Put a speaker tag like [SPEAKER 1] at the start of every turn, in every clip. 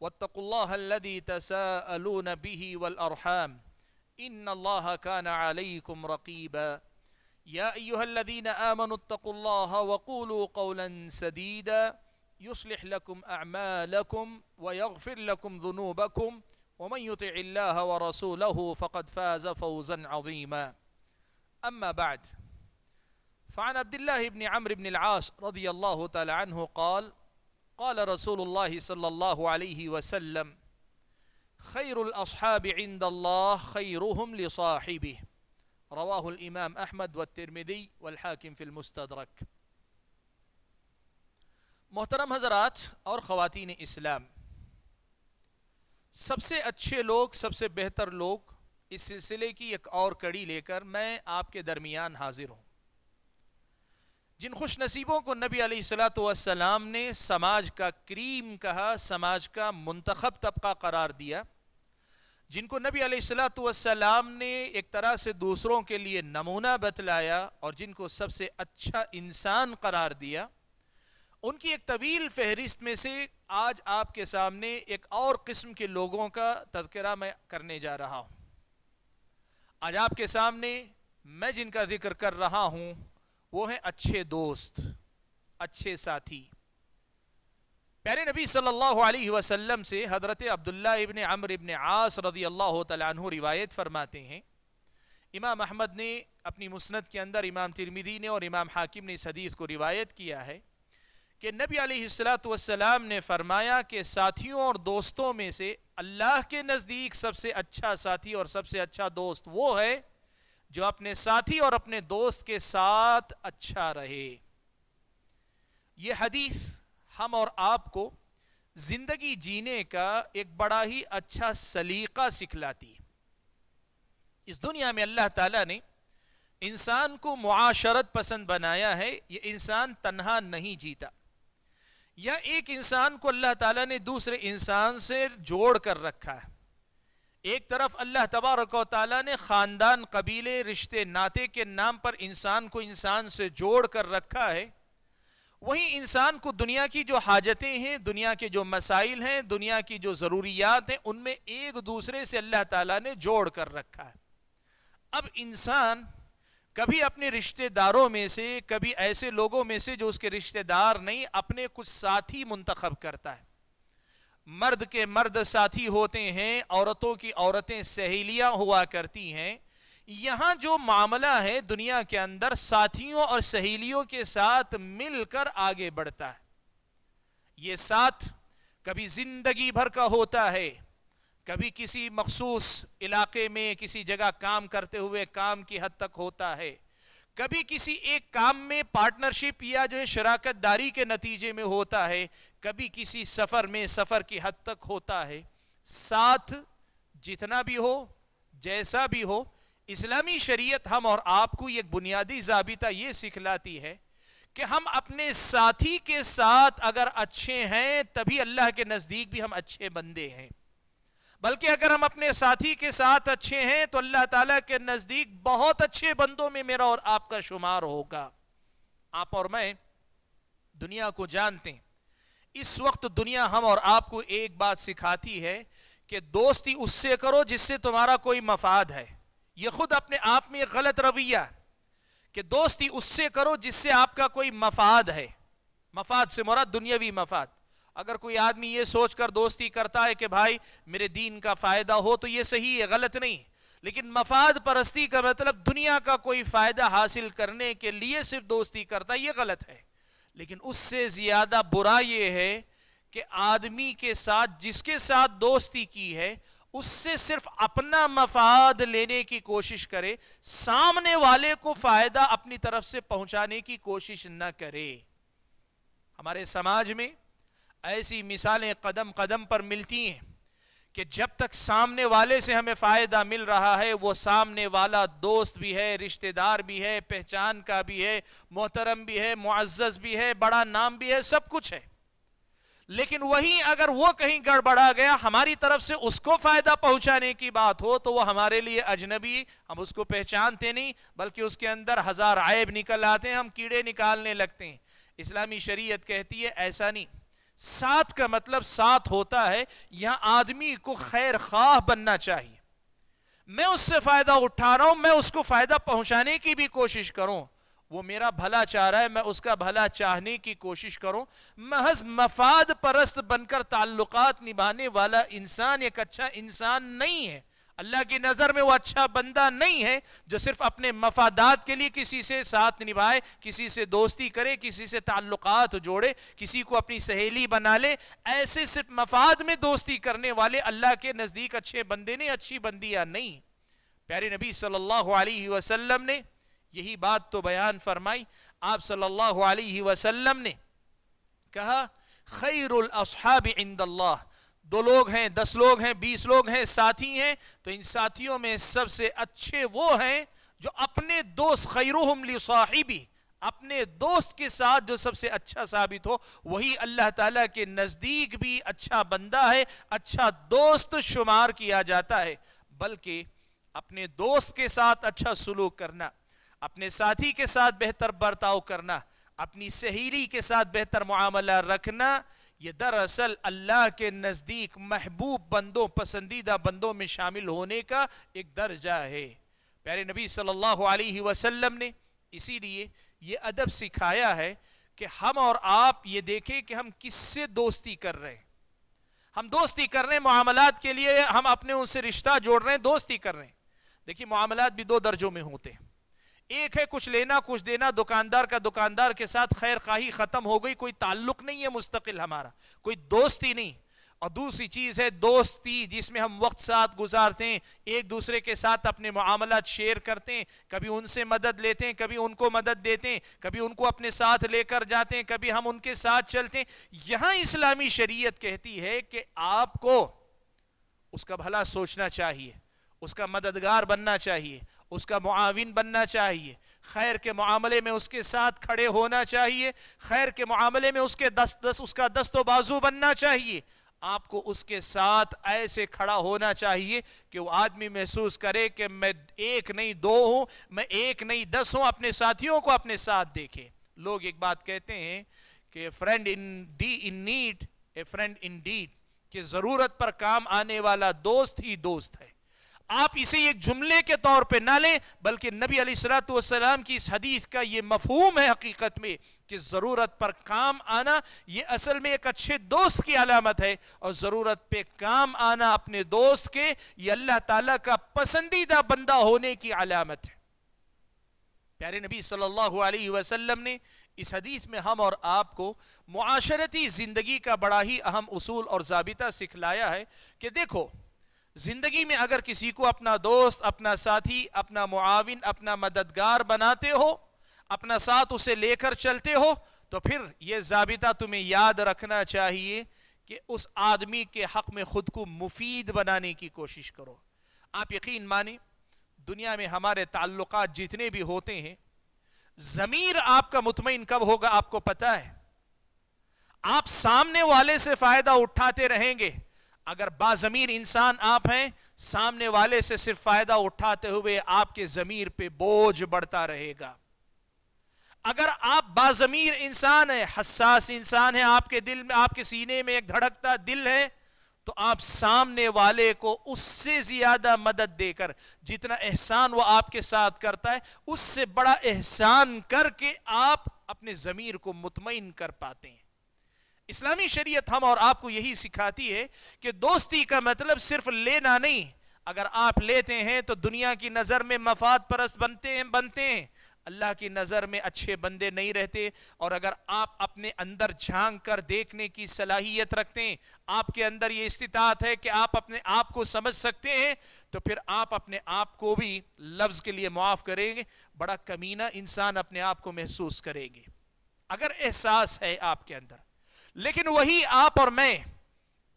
[SPEAKER 1] واتقوا الله الذي تساءلون به والأرحام إن الله كان عليكم رقيبا يا أيها الذين آمنوا اتقوا الله وقولوا قولا سديدا يصلح لكم أعمالكم ويغفر لكم ذنوبكم ومن يطع الله ورسوله فقد فاز فوزا عظيما أما بعد فعن عبد الله بن عمرو بن العاص رضي الله تعالى عنه قال قال رسول الله صلى الله عليه وسلم خير الأصحاب عند الله خيرهم لصاحبه رواه الإمام أحمد والترمذي والحاكم في المستدرك محترم حضرات اور خواتین اسلام سب سے اچھے لوگ سب سے بہتر لوگ اس سلسلے کی ایک اور کڑی لے کر میں آپ کے درمیان حاضر ہوں जिन खुश नसीबों को नबी सलाम ने समाज का क्रीम कहा समाज का मंतखब तबका करार दिया जिनको नबी सलाम ने एक तरह से दूसरों के लिए नमूना बतलाया और जिनको सबसे अच्छा इंसान करार दिया उनकी एक तवील फहरिस्त में से आज आपके सामने एक और किस्म के लोगों का तस्करा मैं करने जा रहा हूँ आज आपके सामने मैं जिनका जिक्र कर रहा हूँ वो हैं अच्छे दोस्त अच्छे साथी प्यारे नबी सल्लल्लाहु अलैहि वसल्लम से हज़रत अब्दुल्ला इबन अमर इबन आस रदी अल्लाह तु रिवायत फरमाते हैं इमाम अहमद ने अपनी मुस्नद के अंदर इमाम तिरमिदी ने और इमाम हाकिम ने इस हदीस को रिवायत किया है कि नबी सलाम ने फरमाया कि साथियों और दोस्तों में से अल्लाह के नज़दीक सबसे अच्छा साथी और सबसे अच्छा दोस्त वो है जो अपने साथी और अपने दोस्त के साथ अच्छा रहे यह हदीस हम और आपको जिंदगी जीने का एक बड़ा ही अच्छा सलीका सिखलाती है इस दुनिया में अल्लाह ताला ने इंसान को मुआशरत पसंद बनाया है ये इंसान तन्हा नहीं जीता या एक इंसान को अल्लाह ताला ने दूसरे इंसान से जोड़ कर रखा है एक तरफ अल्लाह तबारक ने ख़ानदान कबीले रिश्ते नाते के नाम पर इंसान को इंसान से जोड़ कर रखा है वहीं इंसान को दुनिया की जो हाजतें हैं दुनिया के जो मसाइल हैं दुनिया की जो ज़रूरियात हैं उनमें एक दूसरे से अल्लाह ताला ने जोड़ कर रखा है अब इंसान कभी अपने रिश्तेदारों में से कभी ऐसे लोगों में से जो उसके रिश्तेदार नहीं अपने कुछ साथी मुंतखब करता है मर्द के मर्द साथी होते हैं औरतों की औरतें सहेलियां हुआ करती हैं यहां जो मामला है दुनिया के अंदर साथियों और सहेलियों के साथ मिलकर आगे बढ़ता है ये साथ कभी जिंदगी भर का होता है कभी किसी मखसूस इलाके में किसी जगह काम करते हुए काम की हद तक होता है कभी किसी एक काम में पार्टनरशिप या जो है शराकत दारी के नतीजे में होता है कभी किसी सफर में सफर की हद तक होता है साथ जितना भी हो जैसा भी हो इस्लामी शरीयत हम और आपको एक बुनियादी जाबिता ये सिखलाती है कि हम अपने साथी के साथ अगर अच्छे हैं तभी अल्लाह के नज़दीक भी हम अच्छे बंदे हैं बल्कि अगर हम अपने साथी के साथ अच्छे हैं तो अल्लाह ताला के नज़दीक बहुत अच्छे बंदों में मेरा और आपका शुमार होगा आप और मैं दुनिया को जानते हैं इस वक्त दुनिया हम और आपको एक बात सिखाती है कि दोस्ती उससे करो जिससे तुम्हारा कोई मफाद है यह खुद अपने आप में गलत रवैया कि दोस्ती उससे करो जिससे आपका कोई मफाद है मफाद से मोरा दुनियावी मफाद अगर कोई आदमी ये सोचकर दोस्ती करता है कि भाई मेरे दीन का फायदा हो तो ये सही है गलत नहीं लेकिन मफाद परस्ती का मतलब दुनिया का कोई फायदा हासिल करने के लिए सिर्फ दोस्ती करता ये गलत है लेकिन उससे ज्यादा बुरा यह है कि आदमी के साथ जिसके साथ दोस्ती की है उससे सिर्फ अपना मफाद लेने की कोशिश करे सामने वाले को फायदा अपनी तरफ से पहुंचाने की कोशिश न करे हमारे समाज में ऐसी मिसालें कदम कदम पर मिलती हैं कि जब तक सामने वाले से हमें फ़ायदा मिल रहा है वो सामने वाला दोस्त भी है रिश्तेदार भी है पहचान का भी है मोहतरम भी है मुआज़ भी है बड़ा नाम भी है सब कुछ है लेकिन वही अगर वो कहीं गड़बड़ा गया हमारी तरफ से उसको फ़ायदा पहुंचाने की बात हो तो वो हमारे लिए अजनबी हम उसको पहचानते नहीं बल्कि उसके अंदर हज़ार आयब निकल आते हैं हम कीड़े निकालने लगते हैं इस्लामी शरीयत कहती है ऐसा नहीं साथ का मतलब साथ होता है यहां आदमी को खैर खाह बनना चाहिए मैं उससे फायदा उठा रहा हूं मैं उसको फायदा पहुंचाने की भी कोशिश करूं वो मेरा भला चाह रहा है मैं उसका भला चाहने की कोशिश करूं महज मफाद परस्त बनकर ताल्लुकात निभाने वाला इंसान एक अच्छा इंसान नहीं है अल्लाह की नज़र में वो अच्छा बंदा नहीं है जो सिर्फ अपने मफादात के लिए किसी से साथ निभाए किसी से दोस्ती करे किसी से ताल्लुकात जोड़े किसी को अपनी सहेली बना ले ऐसे सिर्फ मफाद में दोस्ती करने वाले अल्लाह के नज़दीक अच्छे बंदे ने अच्छी बंदियां नहीं प्यारे नबी सल्लल्लाहु अलैहि वसल्लम ने यही बात तो बयान फरमाई आप सल्लल्लाहु अलैहि वसल्लम ने कहा खैरुल असहाब इंदल्लाह दो लोग हैं दस लोग हैं बीस लोग हैं साथी हैं तो इन साथियों में सबसे अच्छे वो हैं जो अपने दोस्त खैरुहम साहिबी अपने दोस्त के साथ जो सबसे अच्छा साबित हो वही अल्लाह ताला के नज़दीक भी अच्छा बंदा है अच्छा दोस्त शुमार किया जाता है बल्कि अपने दोस्त के साथ अच्छा सलूक करना अपने साथी के साथ बेहतर बर्ताव करना अपनी सहेली के साथ बेहतर मामला रखना ये दरअसल अल्लाह के नज़दीक महबूब बंदों पसंदीदा बंदों में शामिल होने का एक दर्जा है प्यारे नबी सल्लल्लाहु अलैहि वसल्लम ने इसीलिए ये अदब सिखाया है कि हम और आप ये देखें कि हम किससे दोस्ती कर रहे हैं हम दोस्ती कर रहे हैं मामलात के लिए हम अपने उनसे रिश्ता जोड़ रहे हैं दोस्ती कर रहे हैं देखिए मामलात भी दो दर्जों में होते हैं एक है कुछ लेना कुछ देना दुकानदार का दुकानदार के साथ खैर खाही ख़त्म हो गई कोई ताल्लुक नहीं है मुस्तकिल हमारा कोई दोस्ती नहीं और दूसरी चीज़ है दोस्ती जिसमें हम वक्त साथ गुजारते हैं एक दूसरे के साथ अपने मामला शेयर करते हैं कभी उनसे मदद लेते हैं कभी उनको मदद देते हैं कभी उनको अपने साथ लेकर जाते हैं कभी हम उनके साथ चलते हैं यहां इस्लामी शरीयत कहती है कि आपको उसका भला सोचना चाहिए उसका मददगार बनना चाहिए उसका मुआविन बनना चाहिए खैर के मामले में उसके साथ खड़े होना चाहिए खैर के मामले में उसके दस दस उसका दस्तो बाजू बनना चाहिए आपको उसके साथ ऐसे खड़ा होना चाहिए कि वो आदमी महसूस करे कि मैं एक नहीं दो हूं मैं एक नहीं दस हूं अपने साथियों को अपने साथ देखे लोग एक बात कहते हैं कि friend in the in need a friend in deed कि जरूरत पर काम आने वाला दोस्त ही दोस्त है आप इसे एक जुमले के तौर पर ना लें बल्कि नबी अलैहिस्सलाम की इस हदीस का ये मफहूम है हकीकत में कि ज़रूरत पर काम आना ये असल में एक अच्छे दोस्त की अलामत है और ज़रूरत पे काम आना अपने दोस्त के ये अल्लाह ताला का पसंदीदा बंदा होने की अलामत है प्यारे नबी सल्लल्लाहु अलैहि वसल्लम ने इस हदीस में हम और आपको मुआशरती ज़िंदगी का बड़ा ही अहम उसूल और जबिता सिखलाया है कि देखो जिंदगी में अगर किसी को अपना दोस्त अपना साथी अपना मुआविन अपना मददगार बनाते हो अपना साथ उसे लेकर चलते हो तो फिर यह जाबिता तुम्हें याद रखना चाहिए कि उस आदमी के हक में खुद को मुफीद बनाने की कोशिश करो आप यकीन माने दुनिया में हमारे ताल्लुक जितने भी होते हैं ज़मीर आपका मुतमिन कब होगा आपको पता है आप सामने वाले से फ़ायदा उठाते रहेंगे अगर बाज़मीर इंसान आप हैं सामने वाले से सिर्फ फायदा उठाते हुए आपके ज़मीर पे बोझ बढ़ता रहेगा अगर आप बाज़मीर इंसान है हसास इंसान है आपके दिल में आपके सीने में एक धड़कता दिल है तो आप सामने वाले को उससे ज़्यादा मदद देकर जितना एहसान वो आपके साथ करता है उससे बड़ा एहसान करके आप अपने ज़मीर को मुतमिन कर पाते हैं इस्लामी शरीयत हम और आपको यही सिखाती है कि दोस्ती का मतलब सिर्फ लेना नहीं अगर आप लेते हैं तो दुनिया की नज़र में मफाद परस्त बनते हैं बनते हैं अल्लाह की नज़र में अच्छे बंदे नहीं रहते और अगर आप अपने अंदर झांक कर देखने की सलाहियत रखते हैं आपके अंदर ये इस्तात है कि आप अपने आप को समझ सकते हैं तो फिर आप अपने आप को भी लफ्ज़ के लिए मुआफ करेंगे बड़ा कमीना इंसान अपने आप को महसूस करेंगे अगर एहसास है आपके अंदर लेकिन वही आप और मैं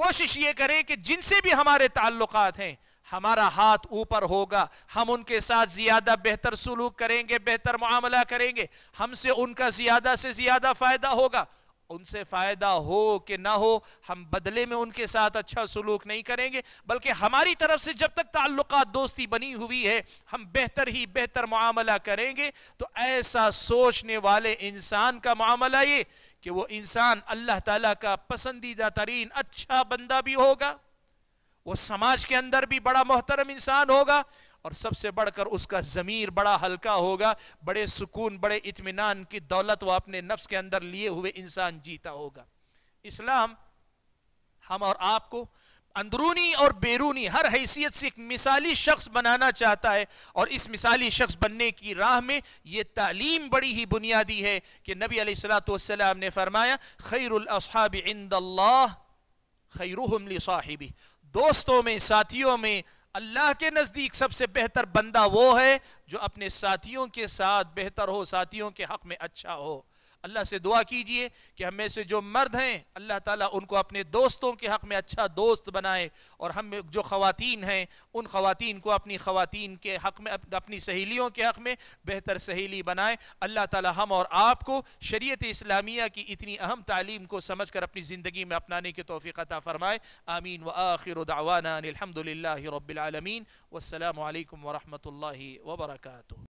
[SPEAKER 1] कोशिश ये करें कि जिनसे भी हमारे ताल्लुकात हैं हमारा हाथ ऊपर होगा हम उनके साथ ज्यादा बेहतर सुलूक करेंगे बेहतर मामला करेंगे हमसे उनका ज्यादा से ज्यादा फायदा होगा उनसे फायदा हो कि ना हो हम बदले में उनके साथ अच्छा सुलूक नहीं करेंगे बल्कि हमारी तरफ से जब तक ताल्लुक दोस्ती बनी हुई है हम बेहतर ही बेहतर मामला करेंगे तो ऐसा सोचने वाले इंसान का मामला ये कि वो इंसान अल्लाह ताला का पसंदीदा तरीन अच्छा बंदा भी होगा वो समाज के अंदर भी बड़ा मोहतरम इंसान होगा और सबसे बढ़कर उसका ज़मीर बड़ा हल्का होगा बड़े सुकून बड़े इतमान की दौलत वो अपने नफ्स के अंदर लिए हुए इंसान जीता होगा इस्लाम हम और आपको अंदरूनी और बैरूनी हर हैसियत से एक मिसाली शख्स बनाना चाहता है और इस मिसाली शख्स बनने की राह में यह तालीम बड़ी ही बुनियादी है कि नबी सलाम ने फरमाया खैरसहाब इंदल्ला खैरुहमली साहिबी दोस्तों में साथियों में अल्लाह के नज़दीक सबसे बेहतर बंदा वो है जो अपने साथियों के साथ बेहतर हो साथियों के हक में अच्छा हो अल्लाह से दुआ कीजिए कि हमें से जो मर्द हैं अल्लाह ताला उनको अपने दोस्तों के हक़ में अच्छा दोस्त बनाए और हम जो ख़वातीन हैं उन ख़वातीन को अपनी ख़वातीन के हक़ में अपनी सहेलियों के हक़ में बेहतर सहेली बनाए अल्लाह ताला हम और आपको शरीत इस्लामिया की इतनी अहम तालीम को समझ कर अपनी ज़िंदगी में अपनाने की तोफ़ी अता फ़रमाए आमीन व आखिर दावाना अलहमदिल्ला रबालमीन वालकम वरहमल वबरकू